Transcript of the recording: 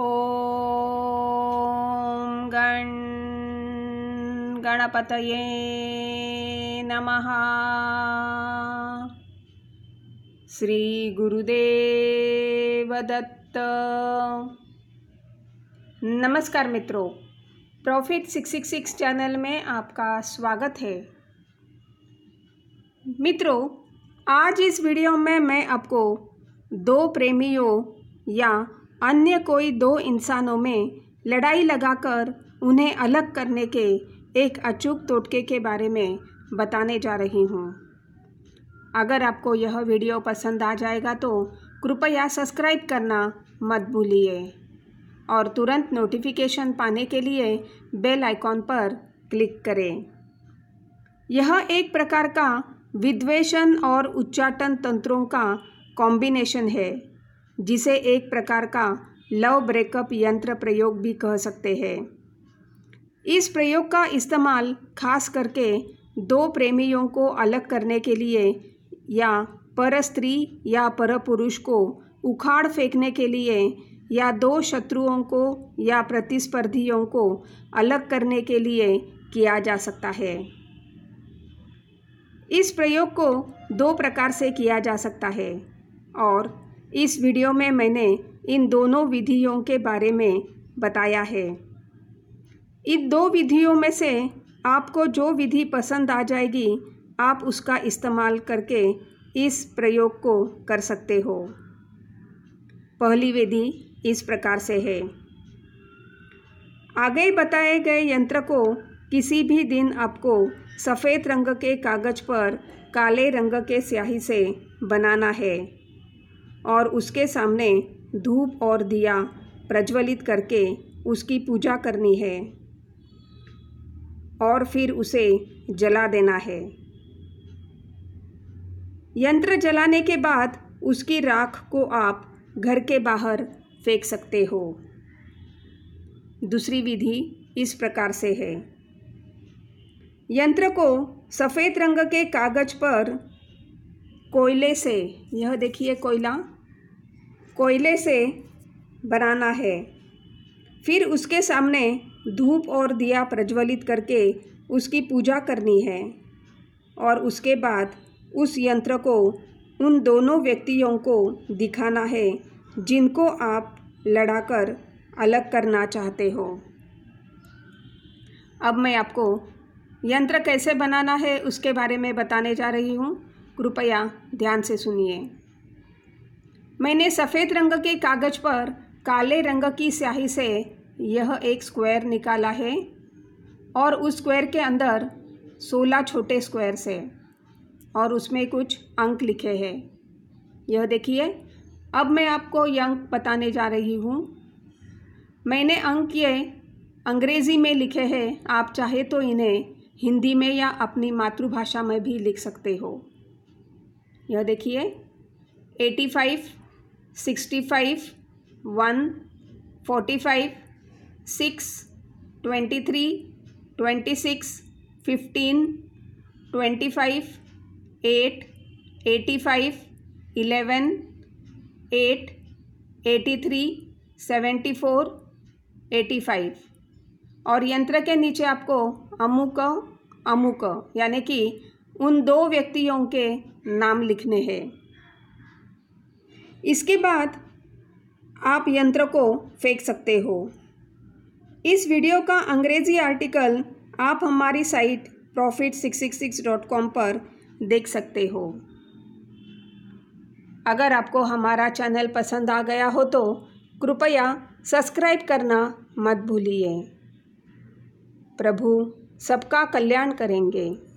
ओम गण गणपत नमः दत्त नमस्कार मित्रों प्रॉफिट सिक्स सिक्स चैनल में आपका स्वागत है मित्रों आज इस वीडियो में मैं आपको दो प्रेमियों या अन्य कोई दो इंसानों में लड़ाई लगाकर उन्हें अलग करने के एक अचूक टोटके के बारे में बताने जा रही हूँ अगर आपको यह वीडियो पसंद आ जाएगा तो कृपया सब्सक्राइब करना मत भूलिए और तुरंत नोटिफिकेशन पाने के लिए बेल आइकॉन पर क्लिक करें यह एक प्रकार का विद्वेषण और उच्चाटन तंत्रों का कॉम्बिनेशन है जिसे एक प्रकार का लव ब्रेकअप यंत्र प्रयोग भी कह सकते हैं इस प्रयोग का इस्तेमाल खास करके दो प्रेमियों को अलग करने के लिए या पर स्त्री या पर पुरुष को उखाड़ फेंकने के लिए या दो शत्रुओं को या प्रतिस्पर्धियों को अलग करने के लिए किया जा सकता है इस प्रयोग को दो प्रकार से किया जा सकता है और इस वीडियो में मैंने इन दोनों विधियों के बारे में बताया है इन दो विधियों में से आपको जो विधि पसंद आ जाएगी आप उसका इस्तेमाल करके इस प्रयोग को कर सकते हो पहली विधि इस प्रकार से है आगे बताए गए यंत्र को किसी भी दिन आपको सफ़ेद रंग के कागज़ पर काले रंग के स्याही से बनाना है और उसके सामने धूप और दिया प्रज्वलित करके उसकी पूजा करनी है और फिर उसे जला देना है यंत्र जलाने के बाद उसकी राख को आप घर के बाहर फेंक सकते हो दूसरी विधि इस प्रकार से है यंत्र को सफ़ेद रंग के कागज पर कोयले से यह देखिए कोयला कोयले से बनाना है फिर उसके सामने धूप और दिया प्रज्वलित करके उसकी पूजा करनी है और उसके बाद उस यंत्र को उन दोनों व्यक्तियों को दिखाना है जिनको आप लड़ाकर अलग करना चाहते हो अब मैं आपको यंत्र कैसे बनाना है उसके बारे में बताने जा रही हूँ कृपया ध्यान से सुनिए मैंने सफ़ेद रंग के कागज़ पर काले रंग की स्याही से यह एक स्क्वायर निकाला है और उस स्क्वायर के अंदर सोलह छोटे स्क्वायर से और उसमें कुछ अंक लिखे हैं यह देखिए अब मैं आपको ये अंक बताने जा रही हूँ मैंने अंक ये अंग्रेज़ी में लिखे हैं आप चाहे तो इन्हें हिंदी में या अपनी मातृभाषा में भी लिख सकते हो यह देखिए eighty five sixty five one forty five six twenty three twenty six fifteen twenty five eight eighty five eleven eight eighty three seventy four eighty five और यंत्र के नीचे आपको अमुक अमुक यानी कि उन दो व्यक्तियों के नाम लिखने हैं इसके बाद आप यंत्र को फेंक सकते हो इस वीडियो का अंग्रेजी आर्टिकल आप हमारी site profit six six six dot com पर देख सकते हो अगर आपको हमारा चैनल पसंद आ गया हो तो कृपया सब्सक्राइब करना मत भूलिए प्रभु सबका कल्याण करेंगे